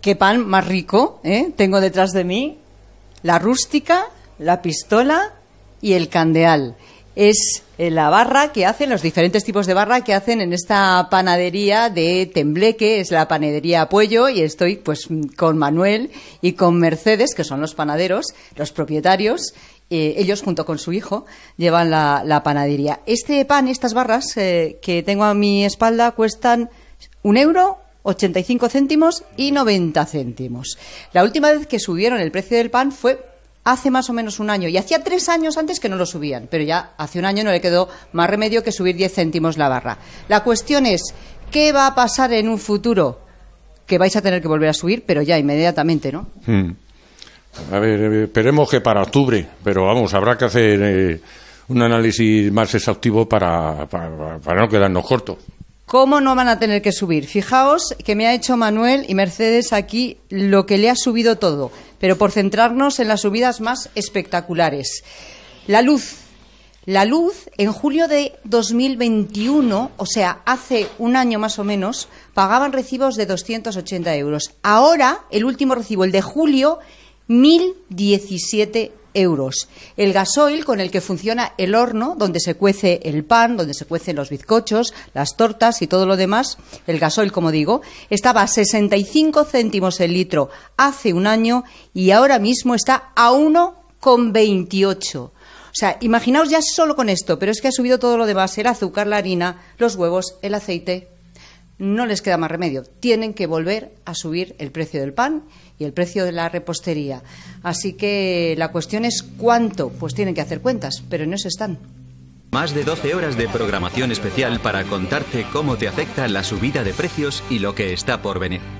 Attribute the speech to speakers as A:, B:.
A: qué pan más rico eh? tengo detrás de mí. La rústica, la pistola y el candeal. Es eh, la barra que hacen, los diferentes tipos de barra que hacen en esta panadería de Tembleque, es la panadería Apoyo, y estoy pues con Manuel y con Mercedes, que son los panaderos, los propietarios, eh, ellos junto con su hijo llevan la, panadería. Este pan, estas barras que tengo a mi espalda, cuestan un euro 85 céntimos y 90 céntimos. La última vez que subieron el precio del pan fue hace más o menos un año y hacía tres años antes que no lo subían, pero ya hace un año no le quedó más remedio que subir 10 céntimos la barra. La cuestión es, ¿qué va a pasar en un futuro? Que vais a tener que volver a subir, pero ya inmediatamente, ¿no?
B: Hmm. A ver, eh, esperemos que para octubre, pero vamos, habrá que hacer eh, un análisis más exhaustivo para, para no quedarnos cortos.
A: ¿Cómo no van a tener que subir? Fijaos que me ha hecho Manuel y Mercedes aquí lo que le ha subido todo, pero por centrarnos en las subidas más espectaculares. La luz. La luz en julio de 2021, o sea, hace un año más o menos, pagaban recibos de 280 euros. Ahora, el último recibo, el de julio, 1.017 euros. El gasoil con el que funciona el horno, donde se cuece el pan, donde se cuecen los bizcochos, las tortas y todo lo demás, el gasoil, como digo, estaba a 65 céntimos el litro hace un año y ahora mismo está a 1,28. O sea, imaginaos ya solo con esto, pero es que ha subido todo lo demás, el azúcar, la harina, los huevos, el aceite, no les queda más remedio. Tienen que volver a subir el precio del pan y el precio de la repostería. Así que la cuestión es cuánto. Pues tienen que hacer cuentas, pero no se están. Más de 12 horas de programación especial para contarte cómo te afecta la subida de precios y lo que está por venir.